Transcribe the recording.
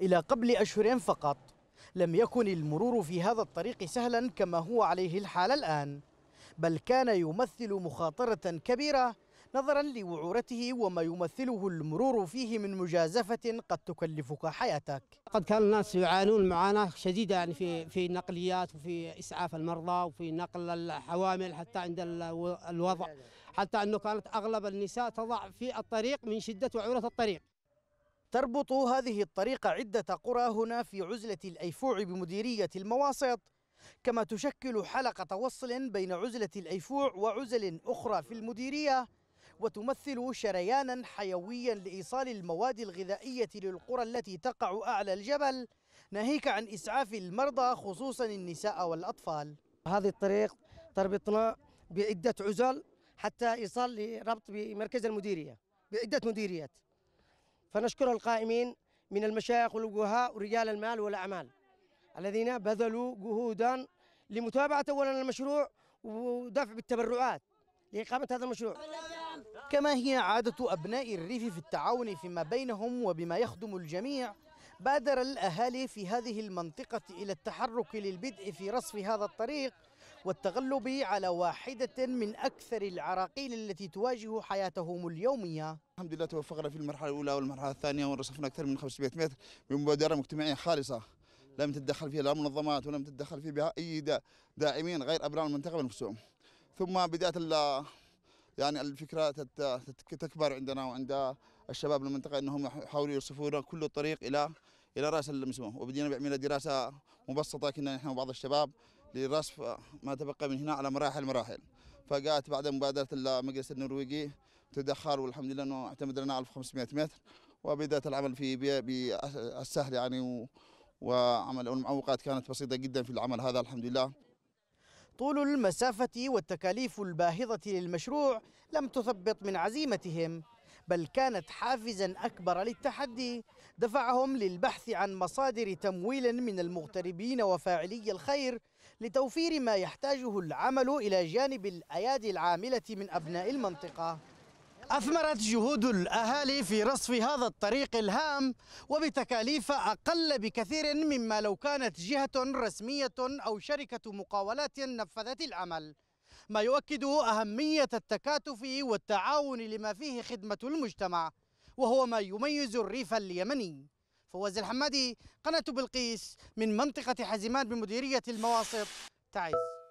إلى قبل أشهر فقط لم يكن المرور في هذا الطريق سهلا كما هو عليه الحال الآن بل كان يمثل مخاطرة كبيرة نظرا لوعورته وما يمثله المرور فيه من مجازفة قد تكلفك حياتك قد كان الناس يعانون معاناة شديدة يعني في في النقليات وفي إسعاف المرضى وفي نقل الحوامل حتى عند الوضع حتى أنه كانت أغلب النساء تضع في الطريق من شدة وعورة الطريق تربط هذه الطريقة عدة قرى هنا في عزلة الأيفوع بمديرية المواسط كما تشكل حلقة وصل بين عزلة الأيفوع وعزل أخرى في المديرية وتمثل شريانا حيويا لإيصال المواد الغذائية للقرى التي تقع أعلى الجبل ناهيك عن إسعاف المرضى خصوصا النساء والأطفال هذه الطريق تربطنا بعدة عزل حتى إيصال لربط بمركز المديرية بعدة مديريات فنشكر القائمين من المشايخ والوجهاء ورجال المال والأعمال الذين بذلوا جهودا لمتابعة أولا المشروع ودفع بالتبرعات لإقامة هذا المشروع كما هي عادة أبناء الريف في التعاون فيما بينهم وبما يخدم الجميع بادر الأهالي في هذه المنطقة إلى التحرك للبدء في رصف هذا الطريق والتغلب على واحدة من أكثر العراقيل التي تواجه حياتهم اليومية الحمد لله توفقنا في المرحلة الأولى والمرحلة الثانية ورصفنا أكثر من 500 متر بمبادرة مجتمعية خالصة لم تتدخل فيها لا منظمات ولم تتدخل فيها أي داعمين غير أبناء المنطقة بنفسهم ثم بدأت يعني الفكرة تكبر عندنا وعند الشباب المنطقة أنهم يحاولوا يرصفون كل الطريق إلى إلى رأس المسموم وبدينا بعمل دراسة مبسطة كنا نحن وبعض الشباب لرصف ما تبقى من هنا على مراحل مراحل فجاءت بعد مبادرة المجلس النرويجي تدخل والحمد لله أنه اعتمد لنا 1500 متر وبدأت العمل في بالسهل يعني وعمل المعوقات كانت بسيطة جدا في العمل هذا الحمد لله طول المسافة والتكاليف الباهظة للمشروع لم تثبط من عزيمتهم بل كانت حافزا أكبر للتحدي دفعهم للبحث عن مصادر تمويل من المغتربين وفاعلي الخير لتوفير ما يحتاجه العمل إلى جانب الأيادي العاملة من أبناء المنطقة أثمرت جهود الأهالي في رصف هذا الطريق الهام وبتكاليف أقل بكثير مما لو كانت جهة رسمية أو شركة مقاولات نفذت العمل ما يؤكد أهمية التكاتف والتعاون لما فيه خدمة المجتمع وهو ما يميز الريف اليمني فواز الحمادي قناة بلقيس من منطقة حزمان بمديرية المواسط تعز